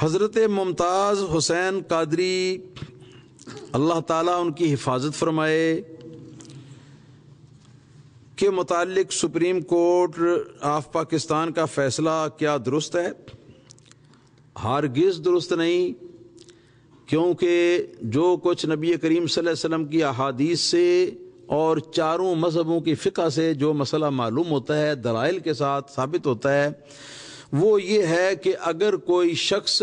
हज़रत मुमताज़ हुसैन कादरी अल्लाह ताला उनकी हिफाजत फरमाए के मुतालिक सुप्रीम कोर्ट ऑफ पाकिस्तान का फ़ैसला क्या दुरुस्त है हारगिज़ दुरुस्त नहीं क्योंकि जो कुछ नबी करीम वसल्लम की अहादीस से और चारों मजहबों की फ़िका से जो मसला मालूम होता है दलाइल के साथ साबित होता है वो ये है कि अगर कोई शख्स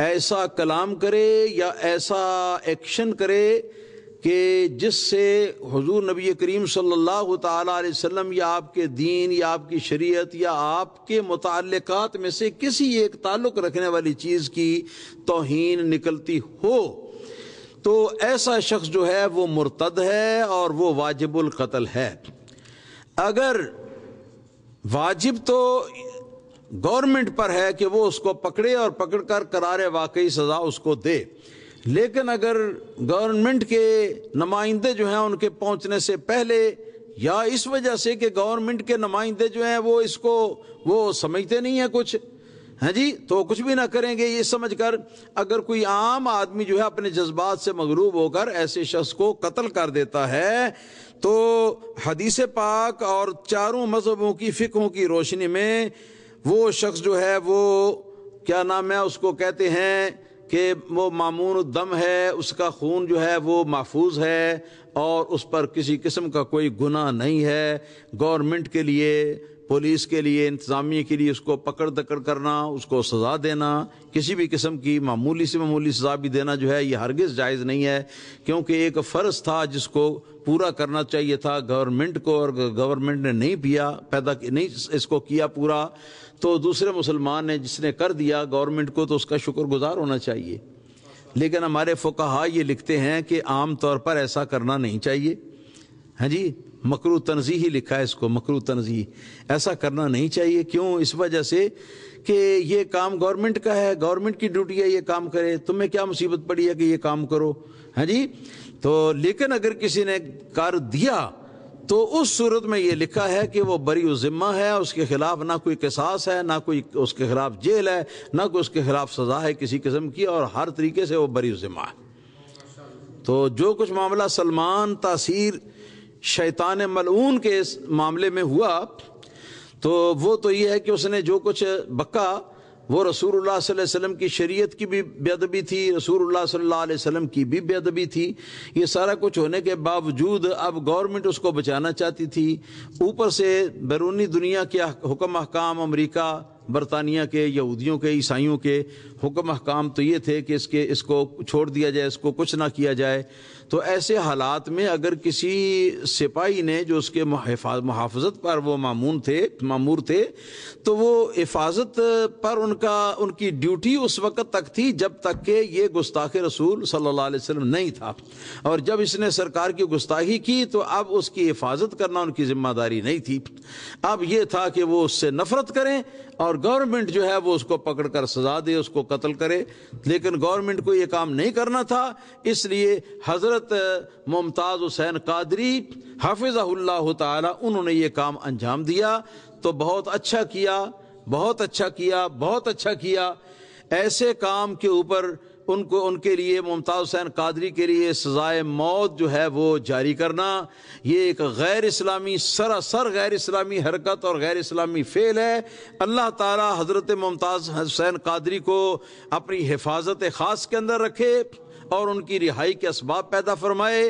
ऐसा कलाम करे या ऐसा एक्शन करे कि जिससे हुजूर नबी करीम सल्लल्लाहु अलैहि वसल्लम या आपके दीन या आपकी शरीयत या आपके मुतक़ात में से किसी एक ताल्लुक़ रखने वाली चीज़ की तोहन निकलती हो तो ऐसा शख्स जो है वो मुर्तद है और वो वाजिबुल कत्ल है अगर वाजिब तो गवर्नमेंट पर है कि वो उसको पकड़े और पकड़कर करारे वाकई सज़ा उसको दे लेकिन अगर गवर्नमेंट के नुमाइंदे जो हैं उनके पहुंचने से पहले या इस वजह से कि गवर्नमेंट के नुमाइंदे जो हैं वो इसको वो समझते नहीं हैं कुछ हैं जी तो कुछ भी ना करेंगे ये समझकर अगर कोई आम आदमी जो है अपने जज्बात से मगरूब होकर ऐसे शख्स को कत्ल कर देता है तो हदीस पाक और चारों मजहबों की फ़िकों की रोशनी में वो शख्स जो है वो क्या नाम है उसको कहते हैं कि वो मामून दम है उसका खून जो है वो महफूज है और उस पर किसी किस्म का कोई गुनाह नहीं है गवर्नमेंट के लिए पुलिस के लिए इंतज़ामिया के लिए उसको पकड़ दकड़ करना उसको सज़ा देना किसी भी किस्म की मामूली से मामूली सज़ा भी देना जो है ये हरगिज़ जायज़ नहीं है क्योंकि एक फ़र्ज़ था जिसको पूरा करना चाहिए था गवर्नमेंट को और गवर्नमेंट ने नहीं पिया पैदा नहीं इसको किया पूरा तो दूसरे मुसलमान ने जिसने कर दिया गवर्नमेंट को तो उसका शुक्र गुज़ार होना चाहिए लेकिन हमारे फ़ुकाहा ये लिखते हैं कि आम तौर पर ऐसा करना नहीं चाहिए हाँ जी मकरू तनजी ही लिखा है इसको मकरू तनजी ऐसा करना नहीं चाहिए क्यों इस वजह से कि ये काम गवर्नमेंट का है गवर्नमेंट की ड्यूटी है ये काम करे तुम्हें क्या मुसीबत पड़ी है कि ये काम करो है हाँ जी तो लेकिन अगर किसी ने कर दिया तो उस सूरत में ये लिखा है कि वो बरी ज़िम्मा है उसके खिलाफ ना कोई कसास है ना कोई उसके खिलाफ जेल है ना कोई उसके खिलाफ सजा है किसी किस्म की और हर तरीके से वो बरी ज़िम्मा है तो जो कुछ मामला सलमान तासीर शैतान मलून के इस मामले में हुआ तो वो तो ये है कि उसने जो कुछ बक्का वो रसूल सल्लल्लाहु की शरीयत की भी बेदबी थी रसूल सल्लल्लाहु अलैहि की भी बेदबी थी ये सारा कुछ होने के बावजूद अब गवर्नमेंट उसको बचाना चाहती थी ऊपर से बैरूनी दुनिया के हुक्म अहकाम अमरीका बरतानिया के यहूदियों के ईसाइयों के हुक्म हकाम तो ये थे कि इसके इसको छोड़ दिया जाए इसको कुछ ना किया जाए तो ऐसे हालात में अगर किसी सिपाही ने जो उसके मुहाफजत पर वो मामून थे मामूर थे तो वो हिफाजत पर उनका उनकी ड्यूटी उस वक़्त तक थी जब तक कि ये गुस्ताख रसूल सल्ला अलैहि नहीं था और जब इसने सरकार की गुस्ताखी की तो अब उसकी हिफाजत करना उनकी ज़िम्मेदारी नहीं थी अब यह था कि वो उससे नफरत करें और और गवर्नमेंट जो है वो उसको पकड़कर सजा दे उसको कत्ल करे लेकिन गवर्नमेंट को ये काम नहीं करना था इसलिए हज़रत मुमताज़ हुसैन कादरी हाफिज़ाल्ला ताला उन्होंने ये काम अंजाम दिया तो बहुत अच्छा किया बहुत अच्छा किया बहुत अच्छा किया ऐसे काम के ऊपर उनको उनके लिए मुमताज़ हुसैन कादरी के लिए सज़ाए मौत जो है वो जारी करना ये एक गैर इस्लामी सरासर गैर इस्लामी हरकत और गैर इस्लामी फ़ेल है अल्लाह ताला हज़रत मुमताज़ हुसैन कादरी को अपनी हिफाजत ख़ास के अंदर रखे और उनकी रिहाई के इसबाब पैदा फरमाए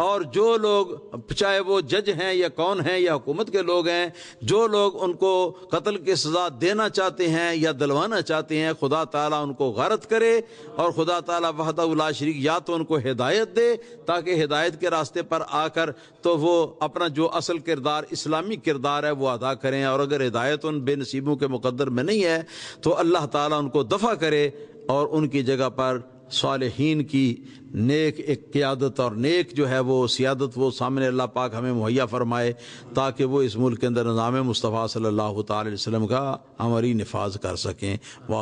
और जो लोग चाहे वो जज हैं या कौन हैं या हुकूमत के लोग हैं जो लोग उनको कत्ल की सज़ा देना चाहते हैं या दिलवाना चाहते हैं खुदा ताला उनको गारत करे और खुदा ताला वहदा शरीक या तो उनको हिदायत दे ताकि हिदायत के रास्ते पर आकर तो वो अपना जो असल किरदार इस्लामी किरदार है वो अदा करें और अगर हिदायत उन बेनसीबों के मुकदर में नहीं है तो अल्लाह ताला उनको दफ़ा करे और उनकी जगह पर सालहीन की नेक एक क्यादत और नेक जो है वो सियादत वो सामने अल्लाह पाक हमें मुहैया फरमाए ताकि वो इस मुल्क के अंदर नज़ाम मुस्तफ़ा सल्लल्लाहु अलैहि का हमारी नफाज कर सकें